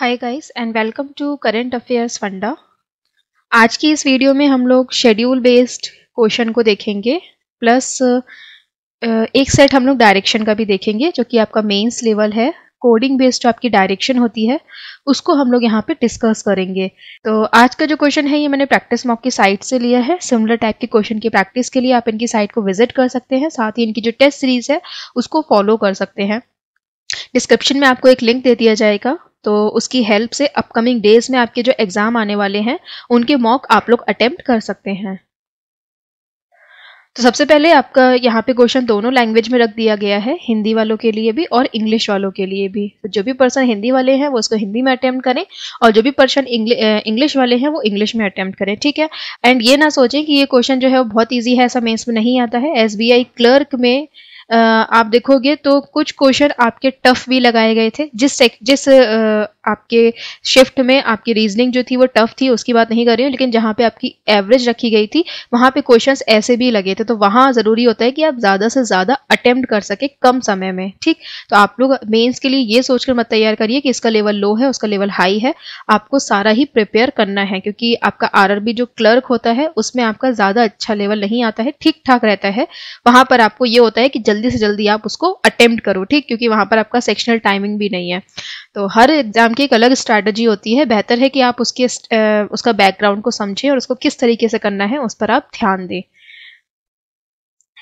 Hi guys and welcome to current affairs funda आज की इस वीडियो में हम लोग शेड्यूल बेस्ड क्वेश्चन को देखेंगे प्लस एक सेट हम लोग डायरेक्शन का भी देखेंगे जो कि आपका मेंस लेवल है कोडिंग बेस्ड जो आपकी डायरेक्शन होती है उसको हम लोग यहाँ पे डिस्कस करेंगे तो आज का जो क्वेश्चन है ये मैंने प्रैक्टिस मॉक की साइट से लिया है सिमिलर टाइप के क्वेश्चन की प्रैक्टिस के लिए आप इनकी साइट को विजिट कर सकते हैं साथ ही इनकी जो टेस्ट सीरीज है उसको फॉलो कर सकते हैं डिस्क्रिप्शन में आपको एक लिंक दे दिया जाएगा तो उसकी हेल्प से अपकमिंग डेज में आपके जो एग्ज़ाम आने वाले हैं उनके मॉक आप लोग अटेम्प्ट कर सकते हैं तो सबसे पहले आपका यहाँ पे क्वेश्चन दोनों लैंग्वेज में रख दिया गया है हिंदी वालों के लिए भी और इंग्लिश वालों के लिए भी तो जो भी पर्सन हिंदी वाले हैं वो उसको हिंदी में अटैम्प्ट करें और जो भी पर्सन इंग्लिश वाले हैं वो इंग्लिश में अटैम्प्ट करें ठीक है एंड ये ना सोचें कि ये क्वेश्चन जो है वो बहुत ईजी है ऐसा मेन्स में नहीं आता है एस क्लर्क में आप देखोगे तो कुछ क्वेश्चन आपके टफ भी लगाए गए थे जिस जिस आपके शिफ्ट में आपकी रीजनिंग जो थी वो टफ थी उसकी बात नहीं कर रही हूँ लेकिन जहाँ पे आपकी एवरेज रखी गई थी वहाँ पे क्वेश्चंस ऐसे भी लगे थे तो वहाँ ज़रूरी होता है कि आप ज़्यादा से ज़्यादा अटेम्प्ट कर सके कम समय में ठीक तो आप लोग मेन्स के लिए ये सोचकर मत तैयार करिए कि इसका लेवल लो है उसका लेवल हाई है आपको सारा ही प्रिपेयर करना है क्योंकि आपका आर जो क्लर्क होता है उसमें आपका ज़्यादा अच्छा लेवल नहीं आता है ठीक ठाक रहता है वहाँ पर आपको ये होता है कि जल्दी से जल्दी आप उसको अटेम्प्ट करो ठीक क्योंकि वहाँ पर आपका सेक्शनल टाइमिंग भी नहीं है तो हर एग्जाम उनकी एक अलग स्ट्रैटेजी होती है बेहतर है कि आप उसके उसका बैकग्राउंड को समझें और उसको किस तरीके से करना है उस पर आप ध्यान दें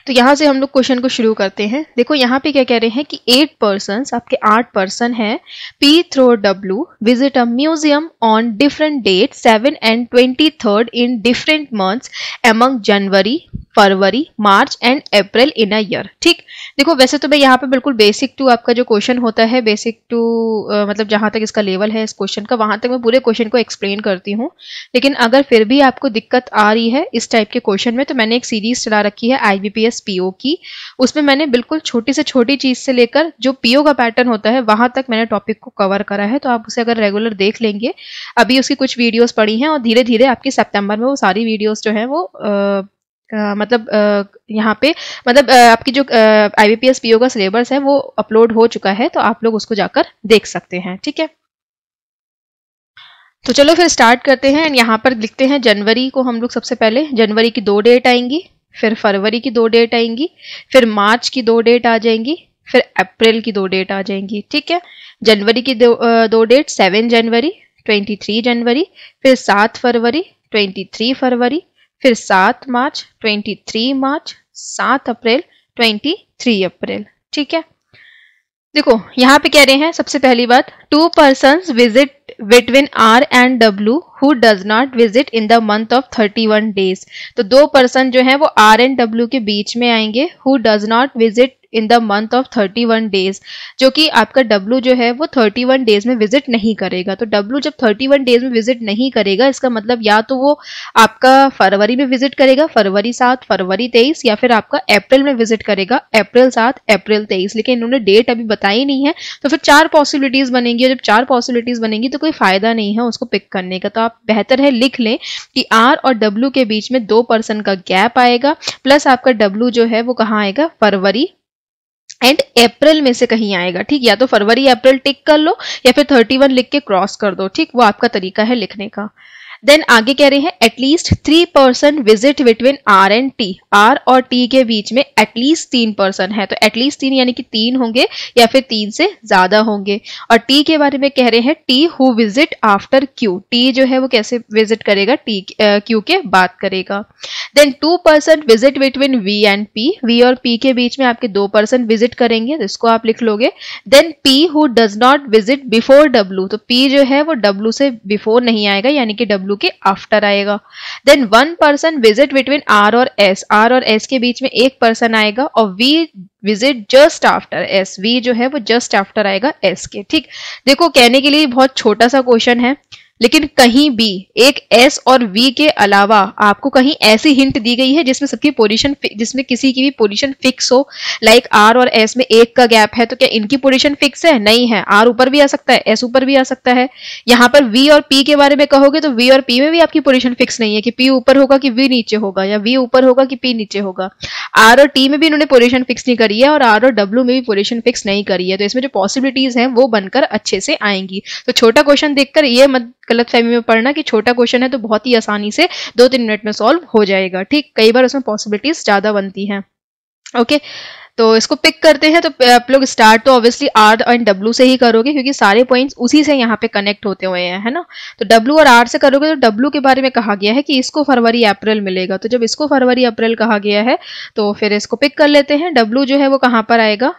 तो यहाँ से हम लोग क्वेश्चन को शुरू करते हैं देखो यहाँ पे क्या कह रहे हैं कि एट पर्सन आपके आठ पर्सन हैं P through W visit a museum on different date seven and twenty third in different months among January February March and April in a year ठीक देखो वैसे तो मैं यहाँ पे बिल्कुल बेसिक टू आपका जो क्वेश्चन होता है बेसिक टू मतलब जहाँ तक इसका लेवल है इस क्वेश्चन का वहाँ तक मैं पूरे क्वेश्चन को एक्सप्लेन करती हूँ लेकिन अगर फिर भी आपको दिक्कत आ रही है इस टाइप के क्वेश्चन में तो मैंने एक सीरीज चला रखी है आई एस पीओ की उसमें मैंने बिल्कुल छोटी से छोटी चीज से लेकर जो पीओ का पैटर्न होता है वहां तक मैंने टॉपिक को कवर करा है तो आप उसे अगर रेगुलर देख लेंगे अभी उसकी कुछ वीडियोस पड़ी हैं और धीरे धीरे आपकी सितंबर में वो सारी वीडियोस जो है वो आ, Uh, मतलब uh, यहाँ पे मतलब uh, आपकी जो I B P S PO का सिलेबस है वो अपलोड हो चुका है तो आप लोग उसको जाकर देख सकते हैं ठीक है तो चलो फिर स्टार्ट करते हैं यहाँ पर लिखते हैं जनवरी को हम लोग सबसे पहले जनवरी की दो डेट आएंगी फिर फरवरी की दो डेट आएंगी फिर मार्च की दो डेट आ जाएंगी फिर अप्रैल की दो डेट आ जाएंगी ठीक है जनवरी की दो, दो date seven January twenty three January फिर सात फरवरी ट्वेंटी थ्री फरवरी फिर सात मार्च ट्वेंटी थ्री मार्च सात अप्रैल ट्वेंटी थ्री अप्रैल ठीक है देखो यहाँ पे कह रहे हैं सबसे पहली बात two person visit between R and W who does not visit in the month of thirty one days तो दो पर्सन जो है वो आर एंड डब्ल्यू के बीच में आएंगे who does not visit in the month of 31 days जो कि आपका डब्लू जो है वो 31 डेज में विजिट नहीं करेगा तो डब्लू जब 31 डेज में विजिट नहीं करेगा इसका मतलब या तो वो आपका फरवरी में विजिट करेगा फरवरी सात फरवरी तेईस या फिर आपका अप्रैल में विजिट करेगा अप्रैल सात अप्रैल तेईस लेकिन इन्होंने डेट अभी बताई नहीं है तो फिर चार पॉसिबिलिटीज बनेंगी और जब चार पॉसिबिलिटीज बनेंगी तो कोई फायदा नहीं है उसको पिक करने का तो आप बेहतर है लिख लें कि आर और डब्ल्यू के बीच में दो पर्सन का गैप आएगा प्लस आपका डब्ल्यू जो है वो कहाँ आएगा फरवरी एंड अप्रैल में से कहीं आएगा ठीक या तो फरवरी अप्रैल टिक कर लो या फिर 31 लिख के क्रॉस कर दो ठीक वो आपका तरीका है लिखने का देन आगे कह रहे हैं at least three person visit between R and T R और टी के बीच में एटलीस्ट तीन पर्सन है तो एटलीस्ट तीन यानी कि तीन होंगे या फिर तीन से ज्यादा होंगे और टी के बारे में कह रहे हैं T who visit after Q T जो है वो कैसे विजिट करेगा टी क्यू के बात करेगा then two person visit between V and P V और पी के बीच में आपके दो पर्सन विजिट करेंगे तो इसको आप लिख लोगे then P who does not visit before W तो पी जो है वो डब्लू से बिफोर नहीं आएगा यानी कि डब्ल्यू डब्ल्यू के आफ्टर आएगा then one person visit between R और एस आर और एस के बीच में एक पर्सन आएगा और V visit just after S V जो है वो जस्ट आफ्टर आएगा एस के ठीक देखो कहने के लिए बहुत छोटा सा क्वेश्चन है लेकिन कहीं भी एक एस और वी के अलावा आपको कहीं ऐसी हिंट दी गई है जिसमें सबकी पोजीशन जिसमें किसी की भी पोजीशन फिक्स हो लाइक आर और एस में एक का गैप है तो क्या इनकी पोजीशन फिक्स है नहीं है आर ऊपर भी आ सकता है एस ऊपर भी आ सकता है यहां पर वी और पी के बारे में कहोगे तो वी और पी में भी आपकी पोजिशन फिक्स नहीं है कि पी ऊपर होगा कि वी नीचे होगा या वी ऊपर होगा कि पी नीचे होगा आर और टी में भी इन्होंने पोजिशन फिक्स नहीं करी है और आर और डब्ल्यू में भी पोजिशन फिक्स नहीं करी है तो इसमें जो पॉसिबिलिटीज है वो बनकर अच्छे से आएंगी तो छोटा क्वेश्चन देखकर ये मत गलत फहमी में पढ़ना कि छोटा क्वेश्चन है तो बहुत ही आसानी से दो तीन मिनट में सॉल्व हो जाएगा ठीक कई बार उसमें पॉसिबिलिटीज ज़्यादा बनती हैं ओके तो इसको पिक करते हैं तो आप लोग स्टार्ट तो ऑब्वियसली आर एंड डब्ल्यू से ही करोगे क्योंकि सारे पॉइंट्स उसी से यहाँ पे कनेक्ट होते हुए हैं है ना तो डब्ल्यू और आर से करोगे तो डब्ल्यू के बारे में कहा गया है कि इसको फरवरी अप्रैल मिलेगा तो जब इसको फरवरी अप्रैल कहा गया है तो फिर इसको पिक कर लेते हैं डब्ल्यू जो है वो कहाँ पर आएगा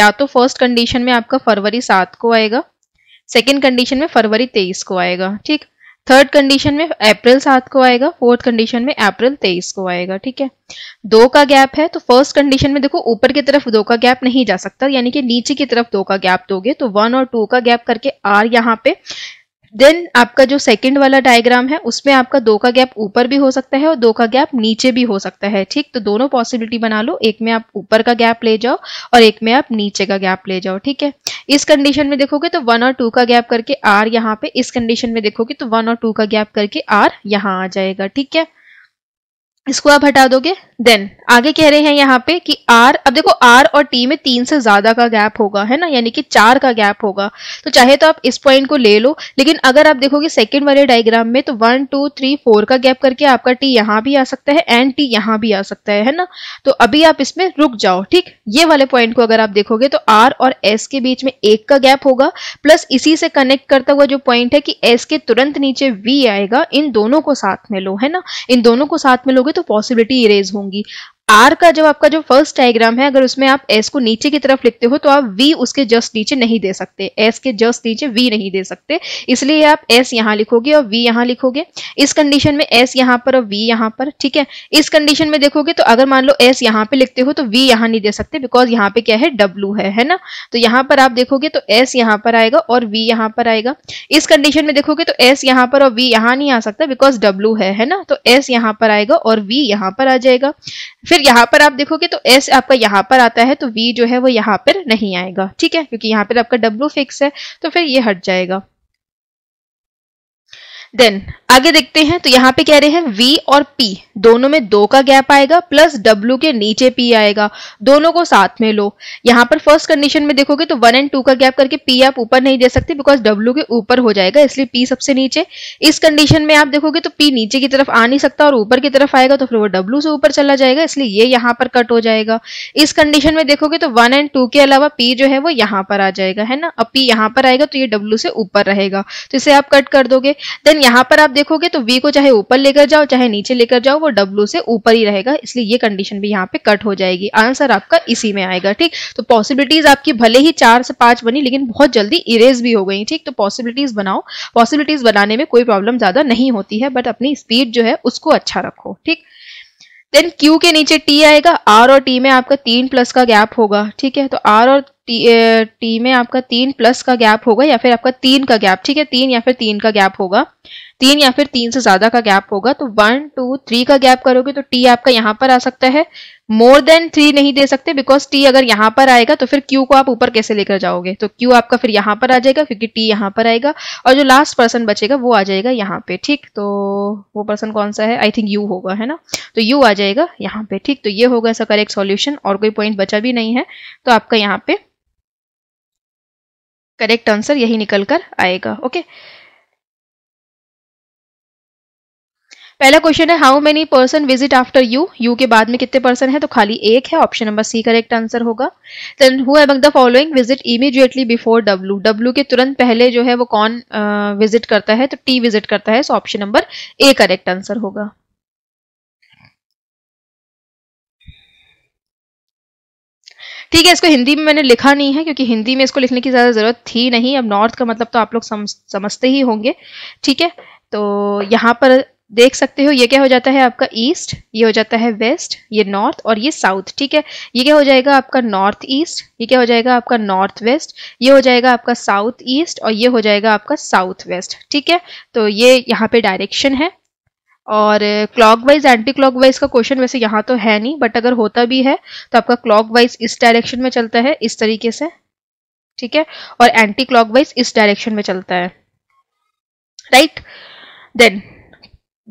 या तो फर्स्ट कंडीशन में आपका फरवरी सात को आएगा सेकेंड कंडीशन में फरवरी तेईस को आएगा ठीक थर्ड कंडीशन में अप्रैल सात को आएगा फोर्थ कंडीशन में अप्रैल तेईस को आएगा ठीक है दो का गैप है तो फर्स्ट कंडीशन में देखो ऊपर की तरफ दो का गैप नहीं जा सकता यानी कि नीचे की तरफ दो का गैप दोगे तो वन और टू का गैप करके आर यहाँ पे देन आपका जो सेकंड वाला डायग्राम है उसमें आपका दो का गैप ऊपर भी हो सकता है और दो का गैप नीचे भी हो सकता है ठीक तो दोनों पॉसिबिलिटी बना लो एक में आप ऊपर का गैप ले जाओ और एक में आप नीचे का गैप ले जाओ ठीक है इस कंडीशन में देखोगे तो वन और टू का गैप करके आर यहाँ पे इस कंडीशन में देखोगे तो वन और टू का गैप करके आर यहाँ आ जाएगा ठीक है इसको आप हटा दोगे देन आगे कह रहे हैं यहाँ पे कि आर अब देखो आर और टी में तीन से ज्यादा का गैप होगा है ना यानी कि चार का गैप होगा तो चाहे तो आप इस पॉइंट को ले लो लेकिन अगर आप देखोगे सेकंड वाले डायग्राम में तो वन टू थ्री फोर का गैप करके आपका टी यहाँ भी आ सकता है एंड टी यहाँ भी आ सकता है है ना तो अभी आप इसमें रुक जाओ ठीक ये वाले पॉइंट को अगर आप देखोगे तो आर और एस के बीच में एक का गैप होगा प्लस इसी से कनेक्ट करता हुआ जो पॉइंट है कि एस के तुरंत नीचे वी आएगा इन दोनों को साथ में लो है ना इन दोनों को साथ में लोगे तो पॉसिबिलिटी इरेज होंगी आर का जब आपका जो फर्स्ट डायग्राम है अगर उसमें आप एस को नीचे की तरफ लिखते हो तो आप वी उसके जस्ट नीचे नहीं दे सकते एस के जस्ट नीचे वी नहीं दे सकते इसलिए आप एस यहाँ लिखोगे और वी यहाँ लिखोगे इस कंडीशन में एस यहाँ पर और वी यहाँ पर ठीक है इस कंडीशन में देखोगे तो अगर मान लो एस यहाँ पे लिखते हो तो वी यहाँ नहीं दे सकते बिकॉज यहाँ पे क्या है डब्लू है है ना तो यहाँ पर आप देखोगे तो एस यहाँ पर आएगा और वी यहाँ पर आएगा इस कंडीशन में देखोगे तो एस यहाँ पर और वी यहाँ नहीं आ सकता बिकॉज डब्लू है है ना तो एस यहाँ पर आएगा और वी यहाँ पर आ जाएगा फिर यहाँ पर आप देखोगे तो एस आपका यहाँ पर आता है तो वी जो है वो यहाँ पर नहीं आएगा ठीक है क्योंकि यहाँ पर आपका डब्ल्यू फिक्स है तो फिर ये हट जाएगा देन आगे देखते हैं तो यहाँ पे कह रहे हैं V और P दोनों में दो का गैप आएगा प्लस W के नीचे P आएगा दोनों को साथ में लो यहाँ पर फर्स्ट कंडीशन में देखोगे तो वन एंड टू का गैप करके P आप ऊपर नहीं दे सकते बिकॉज W के ऊपर हो जाएगा इसलिए P सबसे नीचे इस कंडीशन में आप देखोगे तो P नीचे की तरफ आ नहीं सकता और ऊपर की तरफ आएगा तो फिर वो डब्ल्यू से ऊपर चला जाएगा इसलिए ये यहाँ पर कट हो जाएगा इस कंडीशन में देखोगे तो वन एंड टू के अलावा पी जो है वो यहाँ पर आ जाएगा है ना अब पी यहाँ पर आएगा तो ये डब्ल्यू से ऊपर रहेगा तो इसे आप कट कर दोगे देन यहाँ पर आप देखोगे तो वी को चाहे ऊपर लेकर जाओ चाहे नीचे लेकर जाओ वो डब्ल्यू से ऊपर ही रहेगा इसलिए ये कंडीशन भी यहाँ पे कट हो जाएगी आंसर आपका इसी में आएगा ठीक तो पॉसिबिलिटीज आपकी भले ही चार से पांच बनी लेकिन बहुत जल्दी इरेज भी हो गई ठीक तो पॉसिबिलिटीज बनाओ पॉसिबिलिटीज बनाने में कोई प्रॉब्लम ज्यादा नहीं होती है बट अपनी स्पीड जो है उसको अच्छा रखो ठीक देन Q के नीचे T आएगा R और T में आपका तीन प्लस का गैप होगा ठीक है तो R और T, T में आपका तीन प्लस का गैप होगा या फिर आपका तीन का गैप ठीक है तीन या फिर तीन का गैप होगा तीन या फिर तीन से ज्यादा का गैप होगा तो वन टू थ्री का गैप करोगे तो टी आपका यहाँ पर आ सकता है मोर देन थ्री नहीं दे सकते बिकॉज टी अगर यहाँ पर आएगा तो फिर क्यू को आप ऊपर कैसे लेकर जाओगे तो क्यू आपका फिर यहाँ पर आ जाएगा क्योंकि टी यहाँ पर आएगा और जो लास्ट पर्सन बचेगा वो आ जाएगा यहाँ पे ठीक तो वो पर्सन कौन सा है आई थिंक यू होगा है ना तो यू आ जाएगा यहाँ पे ठीक तो ये होगा ऐसा करेक्ट सोल्यूशन और कोई पॉइंट बचा भी नहीं है तो आपका यहाँ पे करेक्ट आंसर यही निकल कर आएगा ओके okay? पहला क्वेश्चन है how many person visit after U U के बाद में कितने पर्सन है तो खाली एक है option number C correct answer होगा then who among the following visit immediately before W W के तुरंत पहले जो है वो कौन विजिट करता है तो टी विजिट करता है so option number A correct answer होगा ठीक है इसको हिंदी में मैंने लिखा नहीं है क्योंकि हिंदी में इसको लिखने की ज़्यादा ज़रूरत थी नहीं अब नॉर्थ का मतलब तो आप लोग समझ समझते ही होंगे ठीक है तो यहाँ पर देख सकते हो ये क्या हो जाता है आपका ईस्ट ये हो जाता है वेस्ट ये नॉर्थ और ये साउथ ठीक है ये क्या हो जाएगा आपका नॉर्थ ईस्ट ये क्या हो जाएगा आपका नॉर्थ वेस्ट ये हो जाएगा आपका साउथ ईस्ट और ये हो जाएगा आपका साउथ वेस्ट ठीक है तो ये यहाँ पे डायरेक्शन है और क्लॉकवाइज एंटी क्लॉकवाइज का क्वेश्चन वैसे यहाँ तो है नहीं बट अगर होता भी है तो आपका क्लॉकवाइज इस डायरेक्शन में चलता है इस तरीके से ठीक है और एंटी क्लॉकवाइज इस डायरेक्शन में चलता है राइट right? देन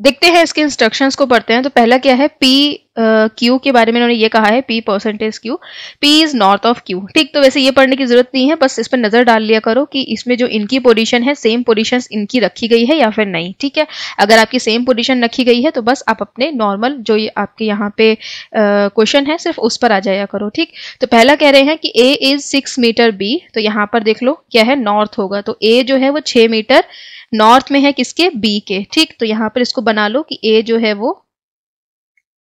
देखते हैं इसके इंस्ट्रक्शंस को पढ़ते हैं तो पहला क्या है पी क्यू uh, के बारे में उन्होंने ये कहा है P percentage Q P is north of Q ठीक तो वैसे ये पढ़ने की जरूरत नहीं है बस इस पर नजर डाल लिया करो कि इसमें जो इनकी पोजीशन है सेम पोजीशन इनकी रखी गई है या फिर नहीं ठीक है अगर आपकी सेम पोजिशन रखी गई है तो बस आप अपने नॉर्मल जो ये आपके यहाँ पे क्वेश्चन uh, है सिर्फ उस पर आ जाया करो ठीक तो पहला कह रहे हैं कि A is six metre B तो यहाँ पर देख लो क्या है नॉर्थ होगा तो ए जो है वो छः मीटर नॉर्थ में है किसके बी के ठीक तो यहां पर इसको बना लो कि ए जो है वो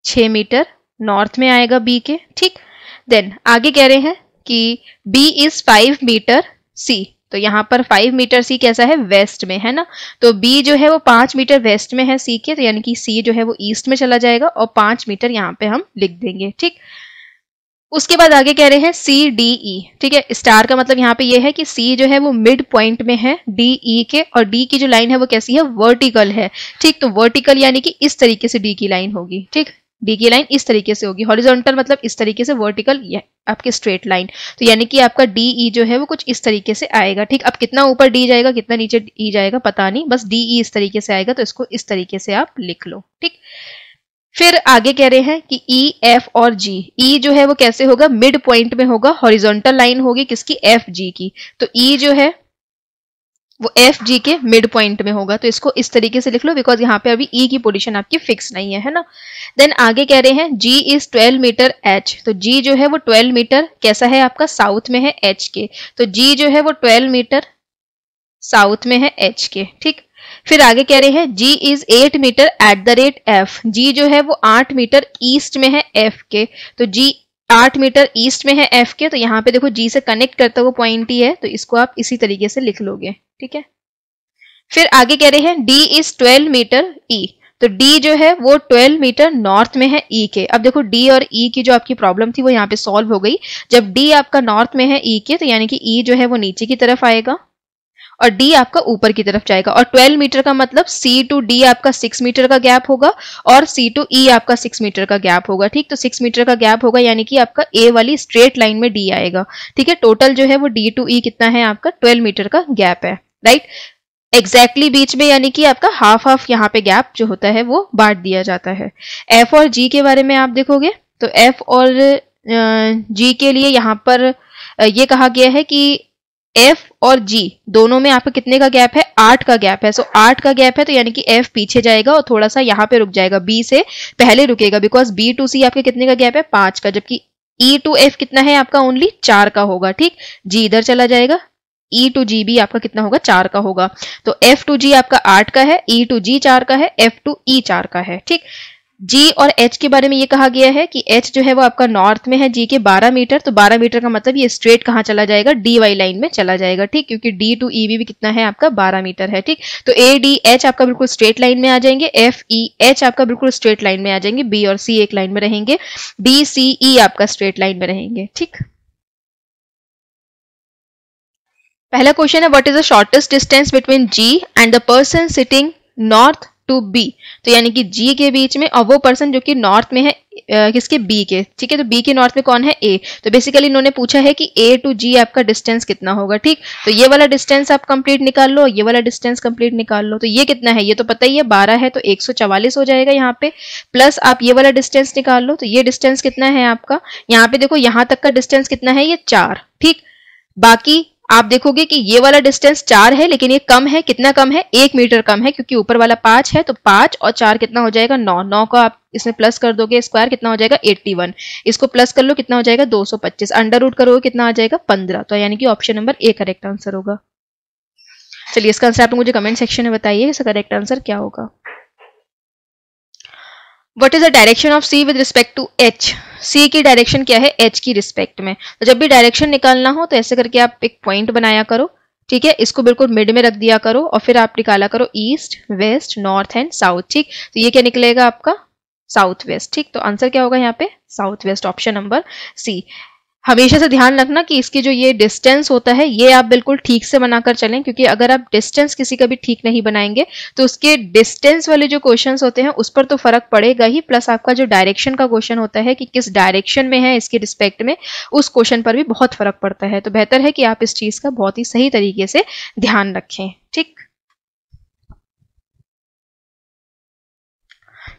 छ मीटर नॉर्थ में आएगा बी के ठीक देन आगे कह रहे हैं कि B is five metre C तो यहां पर फाइव मीटर सी कैसा है वेस्ट में है ना तो बी जो है वो पांच मीटर वेस्ट में है सी के तो यानी कि सी जो है वो ईस्ट में चला जाएगा और पांच मीटर यहाँ पे हम लिख देंगे ठीक उसके बाद आगे कह रहे हैं सी डी ई ठीक है स्टार का मतलब यहाँ पे ये है कि सी जो है वो मिड पॉइंट में है डी ई e के और डी की जो लाइन है वो कैसी है वर्टिकल है ठीक तो वर्टिकल यानी कि इस तरीके से डी की लाइन होगी ठीक डी की लाइन इस तरीके से होगी हॉरिजॉन्टल मतलब इस तरीके से वर्टिकल आपके स्ट्रेट लाइन तो यानी कि आपका डी ई e जो है वो कुछ इस तरीके से आएगा ठीक अब कितना ऊपर डी जाएगा कितना नीचे ई e जाएगा पता नहीं बस डी ई इस तरीके से आएगा तो इसको इस तरीके से आप लिख लो ठीक फिर आगे कह रहे हैं कि ई e, एफ और जी ई e जो है वो कैसे होगा मिड पॉइंट में होगा हॉरिजॉन्टल लाइन होगी किसकी एफ जी की तो ई e जो है वो एफ जी के मिड पॉइंट में होगा तो इसको इस तरीके से लिख लो बिकॉज यहाँ पे अभी ई e की पोजीशन आपकी फिक्स नहीं है है ना देन आगे कह रहे हैं जी इज 12 मीटर एच तो जी जो है वो 12 मीटर कैसा है आपका साउथ में है एच के तो जी जो है वो 12 मीटर साउथ में है एच के ठीक फिर आगे कह रहे हैं G is eight metre at the rate F G जो है वो आठ मीटर ईस्ट में है एफ के तो जी आठ मीटर ईस्ट में है एफ के तो यहाँ पे देखो जी से कनेक्ट करता हुआ पॉइंट ही है तो इसको आप इसी तरीके से लिख लोगे ठीक है फिर आगे कह रहे हैं D is twelve metre E तो डी जो है वो 12 मीटर नॉर्थ में है ई e के अब देखो डी और ई e की जो आपकी प्रॉब्लम थी वो यहाँ पे सॉल्व हो गई जब डी आपका नॉर्थ में है ई e के तो यानी कि ई e जो है वो नीचे की तरफ आएगा और डी आपका ऊपर की तरफ जाएगा और 12 मीटर का मतलब सी टू डी आपका 6 मीटर का गैप होगा और सी टू ई आपका 6 मीटर का गैप होगा ठीक तो 6 मीटर का गैप होगा यानी कि आपका ए वाली स्ट्रेट लाइन में डी आएगा ठीक है टोटल जो है वो डी टू ई कितना है आपका ट्वेल्व मीटर का गैप है राइट एग्जैक्टली exactly बीच में यानी कि आपका हाफ हाफ यहाँ पे गैप जो होता है वो बांट दिया जाता है एफ और जी के बारे में आप देखोगे तो एफ और जी के लिए यहाँ पर ये कहा गया है कि एफ और जी दोनों में आपका कितने का गैप है आठ का गैप है सो so, आठ का गैप है तो यानी कि एफ पीछे जाएगा और थोड़ा सा यहाँ पे रुक जाएगा बी से पहले रुकेगा बिकॉज बी टू सी आपके कितने का गैप है पांच का जबकि ई टू एफ कितना है आपका ओनली चार का होगा ठीक जी इधर चला जाएगा ई टू जी भी आपका कितना होगा चार का होगा तो एफ टू जी आपका आठ का है ई टू जी चार का है एफ टू ई चार का है ठीक जी और एच के बारे में ये कहा गया है कि एच जो है वो आपका नॉर्थ में है जी के 12 मीटर तो 12 मीटर का मतलब ये स्ट्रेट कहाँ चला जाएगा डी वाई लाइन में चला जाएगा ठीक क्योंकि डी टू ई भी कितना है आपका 12 मीटर है ठीक तो ए डी एच आपका बिल्कुल स्ट्रेट लाइन में आ जाएंगे एफ ई एच आपका बिल्कुल स्ट्रेट लाइन में आ जाएंगे बी और सी एक लाइन में रहेंगे बी सी ई आपका स्ट्रेट लाइन में रहेंगे ठीक पहला क्वेश्चन है what is the shortest distance between G and the person sitting north to B तो यानी कि जी के बीच में और वो पर्सन जो कि नॉर्थ में है किसके बी के ठीक है तो बी के नॉर्थ में कौन है ए तो बेसिकली इन्होंने पूछा है कि ए टू जी आपका डिस्टेंस कितना होगा ठीक तो ये वाला डिस्टेंस आप कंप्लीट निकाल लो ये वाला डिस्टेंस कंप्लीट निकाल लो तो ये कितना है ये तो पता ही है बारह है तो एक हो जाएगा यहाँ पे प्लस आप ये वाला डिस्टेंस निकाल लो तो ये डिस्टेंस कितना है आपका यहाँ पे देखो यहाँ तक का डिस्टेंस कितना है ये चार ठीक बाकी आप देखोगे कि ये वाला डिस्टेंस चार है लेकिन ये कम है कितना कम है एक मीटर कम है क्योंकि ऊपर वाला पांच है तो पांच और चार कितना हो जाएगा नौ नौ को आप इसमें प्लस कर दोगे स्क्वायर कितना हो जाएगा एट्टी वन इसको प्लस कर लो कितना हो जाएगा दो सौ पच्चीस अंडर रूट करोगे कितना आ जाएगा पंद्रह तो यानी कि option number A correct answer होगा चलिए इसका आंसर आप मुझे कमेंट सेक्शन में बताइए इसका करेक्ट आंसर क्या होगा what is the direction of C with respect to H C की डायरेक्शन क्या है एच की रिस्पेक्ट में तो जब भी डायरेक्शन निकालना हो तो ऐसे करके आप एक पॉइंट बनाया करो ठीक है इसको बिल्कुल मिड में रख दिया करो और फिर आप निकाला करो east west north and south ठीक तो ये क्या निकलेगा आपका साउथ वेस्ट ठीक तो आंसर क्या होगा यहाँ पे south west option number C हमेशा से ध्यान रखना कि इसके जो ये डिस्टेंस होता है ये आप बिल्कुल ठीक से बनाकर चलें क्योंकि अगर आप डिस्टेंस किसी का भी ठीक नहीं बनाएंगे तो उसके डिस्टेंस वाले जो क्वेश्चन होते हैं उस पर तो फर्क पड़ेगा ही प्लस आपका जो डायरेक्शन का क्वेश्चन होता है कि किस डायरेक्शन में है इसके रिस्पेक्ट में उस क्वेश्चन पर भी बहुत फर्क पड़ता है तो बेहतर है कि आप इस चीज का बहुत ही सही तरीके से ध्यान रखें ठीक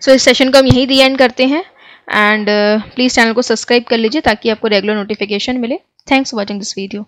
सो so, इस सेशन को हम यही दी एंड करते हैं एंड प्लीज़ चैनल को सब्सक्राइब कर लीजिए ताकि आपको रेगुलर नोटिफिकेशन मिले thanks for watching this video